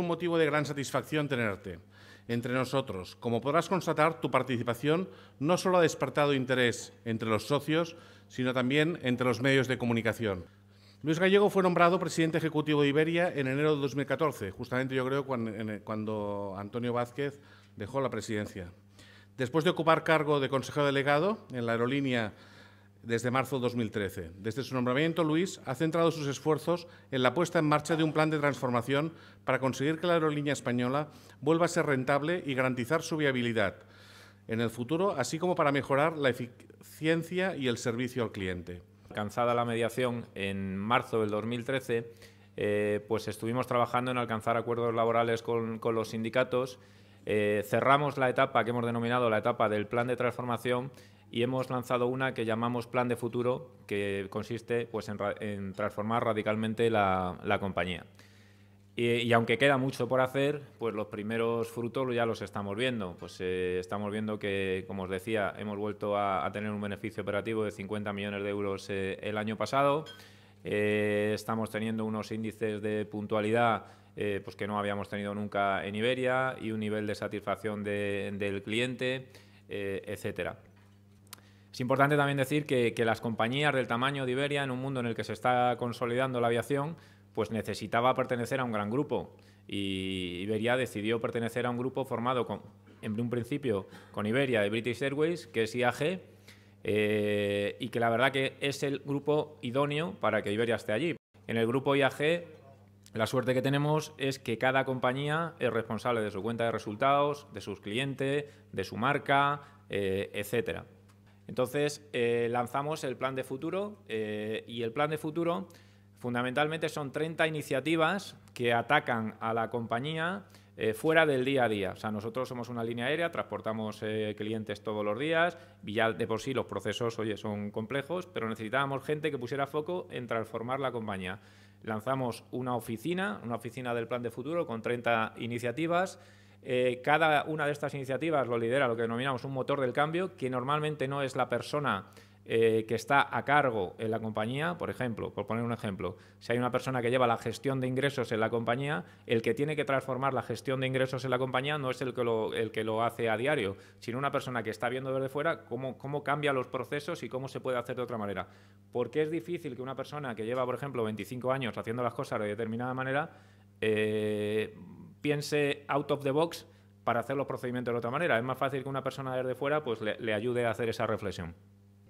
un motivo de gran satisfacción tenerte entre nosotros. Como podrás constatar, tu participación no solo ha despertado interés entre los socios, sino también entre los medios de comunicación. Luis Gallego fue nombrado presidente ejecutivo de Iberia en enero de 2014, justamente yo creo cuando Antonio Vázquez dejó la presidencia. Después de ocupar cargo de consejero delegado en la aerolínea desde marzo de 2013. Desde su nombramiento, Luis ha centrado sus esfuerzos en la puesta en marcha de un plan de transformación para conseguir que la aerolínea española vuelva a ser rentable y garantizar su viabilidad en el futuro, así como para mejorar la eficiencia y el servicio al cliente. Alcanzada la mediación en marzo del 2013, eh, pues estuvimos trabajando en alcanzar acuerdos laborales con, los sindicatos. Eh, cerramos la etapa que hemos denominado la etapa del plan de transformación y hemos lanzado una que llamamos Plan de Futuro, que consiste pues, en, transformar radicalmente la, compañía. Y, aunque queda mucho por hacer, pues los primeros frutos ya los estamos viendo. Pues eh, estamos viendo que, como os decía, hemos vuelto a, tener un beneficio operativo de 50 millones de euros eh, el año pasado. Eh, estamos teniendo unos índices de puntualidad pues que no habíamos tenido nunca en Iberia y un nivel de satisfacción del cliente, etcétera. Es importante también decir que, las compañías del tamaño de Iberia, en un mundo en el que se está consolidando la aviación, pues necesitaba pertenecer a un gran grupo. Y Iberia decidió pertenecer a un grupo formado con, en un principio con Iberia de British Airways, que es IAG, eh, y que la verdad que es el grupo idóneo para que Iberia esté allí. En el grupo IAG, la suerte que tenemos es que cada compañía es responsable de su cuenta de resultados, de sus clientes, de su marca, etc. Eh, etcétera. Entonces, eh, lanzamos el plan de futuro eh, y el plan de futuro fundamentalmente son 30 iniciativas que atacan a la compañía eh, fuera del día a día. O sea, nosotros somos una línea aérea, transportamos clientes todos los días y ya de por sí los procesos, oye, son complejos, pero necesitábamos gente que pusiera foco en transformar la compañía. Lanzamos una oficina, una oficina del plan de futuro con 30 iniciativas eh, cada una de estas iniciativas lo lidera lo que denominamos un motor del cambio, que normalmente no es la persona eh, que está a cargo en la compañía, por ejemplo, por poner un ejemplo, si hay una persona que lleva la gestión de ingresos en la compañía, el que tiene que transformar la gestión de ingresos en la compañía no es el que lo, el que lo hace a diario, sino una persona que está viendo desde fuera cómo, cómo cambia los procesos y cómo se puede hacer de otra manera. Porque es difícil que una persona que lleva, por ejemplo, 25 años haciendo las cosas de determinada manera, eh, piense out of the box para hacer los procedimientos de otra manera. Es más fácil que una persona desde fuera pues, le, ayude a hacer esa reflexión.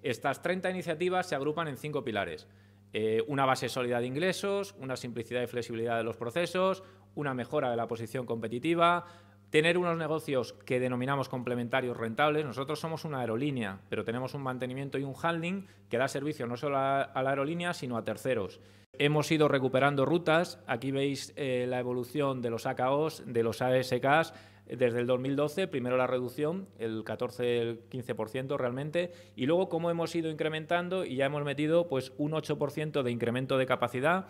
Estas 30 iniciativas se agrupan en cinco pilares. Eh, una base sólida de ingresos, una simplicidad y flexibilidad de los procesos, una mejora de la posición competitiva, Tener unos negocios que denominamos complementarios rentables. Nosotros somos una aerolínea, pero tenemos un mantenimiento y un handling que da servicio no solo a, la aerolínea, sino a terceros. Hemos ido recuperando rutas. Aquí veis eh, la evolución de los AKOs, de los ASKs. Desde el 2012, primero la reducción, el 14, el 15% realmente, y luego cómo hemos ido incrementando y ya hemos metido pues un 8% de incremento de capacidad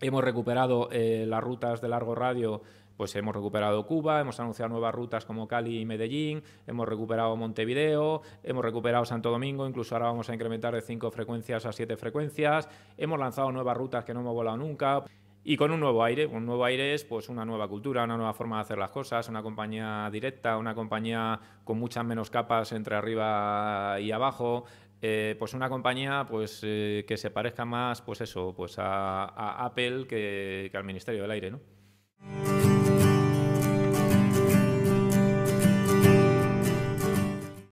Hemos recuperado eh, las rutas de largo radio pues hemos recuperado Cuba, hemos anunciado nuevas rutas como Cali y Medellín, hemos recuperado Montevideo, hemos recuperado Santo Domingo, incluso ahora vamos a incrementar de cinco frecuencias a siete frecuencias, hemos lanzado nuevas rutas que no hemos volado nunca. Y con un nuevo aire, un nuevo aire es pues una nueva cultura, una nueva forma de hacer las cosas, una compañía directa, una compañía con muchas menos capas entre arriba y abajo, eh, pues una compañía pues, eh, que se parezca más pues eso, pues a, Apple que, que al Ministerio del Aire. ¿no?